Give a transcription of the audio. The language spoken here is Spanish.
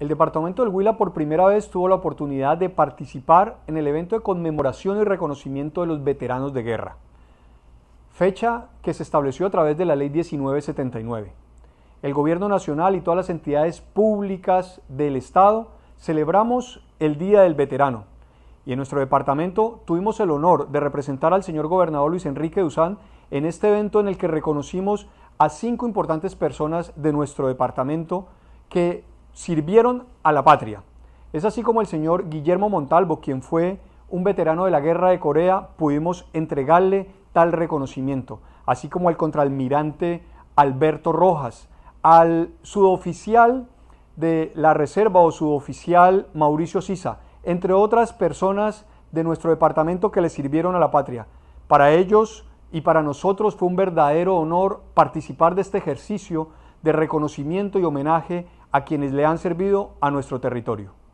el departamento del Huila por primera vez tuvo la oportunidad de participar en el evento de conmemoración y reconocimiento de los veteranos de guerra, fecha que se estableció a través de la Ley 1979. El Gobierno Nacional y todas las entidades públicas del Estado celebramos el Día del Veterano y en nuestro departamento tuvimos el honor de representar al señor gobernador Luis Enrique usán en este evento en el que reconocimos a cinco importantes personas de nuestro departamento que sirvieron a la patria. Es así como el señor Guillermo Montalvo, quien fue un veterano de la Guerra de Corea, pudimos entregarle tal reconocimiento, así como al contraalmirante Alberto Rojas, al suboficial de la Reserva o suboficial Mauricio Sisa, entre otras personas de nuestro departamento que le sirvieron a la patria. Para ellos y para nosotros fue un verdadero honor participar de este ejercicio de reconocimiento y homenaje a quienes le han servido a nuestro territorio.